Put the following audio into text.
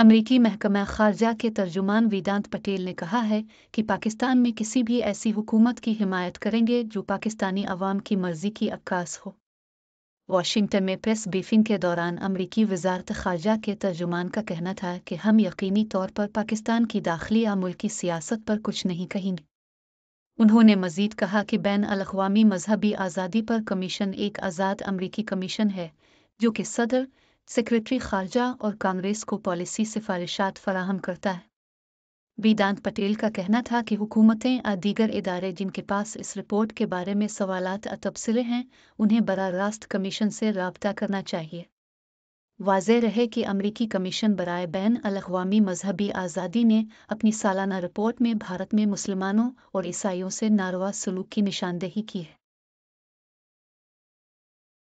अमरीकी महकमा खारजा के तर्जुमान वेदांत पटेल ने कहा है कि पाकिस्तान में किसी भी ऐसी हुकूमत की हिमायत करेंगे जो पाकिस्तानी अवाम की मर्जी की अक्कास हो वाशिंगटन में प्रेस ब्रीफिंग के दौरान अमरीकी वजारत खारजा के तर्जुमान का कहना था कि हम यकीनी तौर पर पाकिस्तान की दाखिली या मुल्की सियासत पर कुछ नहीं कहेंगे उन्होंने मजीद कहा कि बैन अवी मजहबी आज़ादी पर कमीशन एक आज़ाद अमरीकी कमीशन है जो कि सदर सेक्रेटरी खारजा और कांग्रेस को पॉलिसी सिफारिशात फराहम करता है वेदांत पटेल का कहना था कि हुकूमतें और दीगर इदारे जिनके पास इस रिपोर्ट के बारे में सवाल तबसरे हैं उन्हें बरह रास्त कमीशन से रबता करना चाहिए वाज रहे कि अमरीकी कमीशन बरए बैन अलावामी मजहबी आज़ादी ने अपनी सालाना रिपोर्ट में भारत में मुसलमानों और ईसाइयों से नारवा सलूक की निशानदेही की है